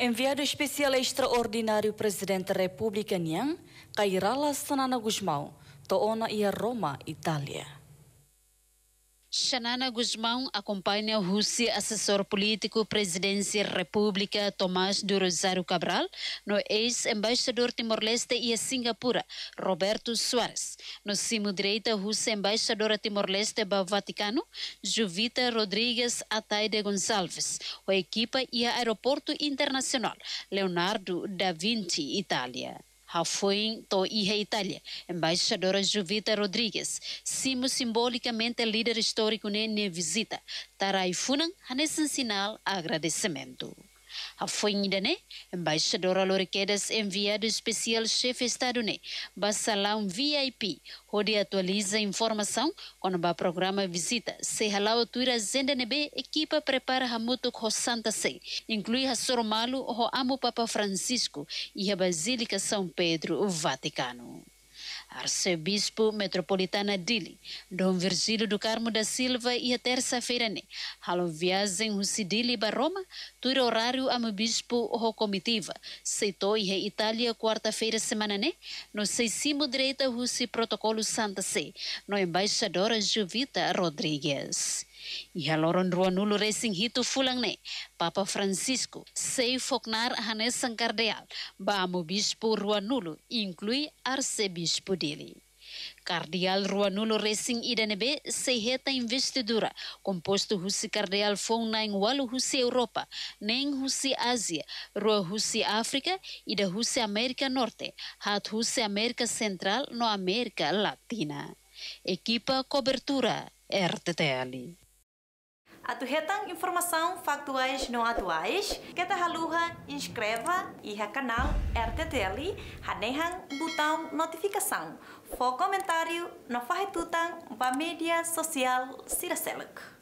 Enviado especial extraordinário presidente da República Nhan, Cairala Sanana Guzmão, toona ia Roma, Itália. Xanana Guzmão acompanha o Rússia assessor político presidência da República Tomás do Rosário Cabral no ex-embaixador Timor-Leste e a Singapura, Roberto Soares. No cimo direita, Rússia embaixadora Timor-Leste para o Vaticano, Juvita Rodrigues Ataide Gonçalves. A equipa e a aeroporto internacional, Leonardo da Vinci, Itália. Rafuin to Ija Itália, embaixadora Juvita Rodrigues, simo simbolicamente líder histórico nem visita, tarai a sinal agradecimento. A Afanhidane, né? embaixadora Loriquedas enviado especial chefe estadunidense, né? Basalam VIP, onde atualiza informação quando o programa visita. Se rala altura ZNB, equipa prepara com Santa Se, inclui a Soromalo, o Amo Papa Francisco e a Basílica São Pedro, o Vaticano. Arcebispo Metropolitana Dili, Dom Virgílio do Carmo da Silva ia terça-feira ne, né? halo viagem husi Dili para Roma, tura horário am bispo ho comitiva, seitou Itália quarta-feira semana ne, né? no seisimo direita husi protocolo Santa Sé, no embaixadora Jovita Rodrigues. Ihaloron ruan nulu racing hitu fulang ne. Papa Francisco sei foknar hanes sangkardeal. Bamu bispo ruan nulu inclui arcebispo dele. Cardeal Ruanulo Racing Idanebe seheta investidura, composto husi kardial Fon na Walu husi Europa, neng husi Asia, Rua husi Afrika, e husi Amerika Norte, hat husi Amerika Central no América Latina. Ekipa kobertura RTTL. atuhetang informação factuais não atuais, kita haluha inscreva iha canal RTTL hanehang botão notificação, for comentário no farretutang para mídia social Siraselak.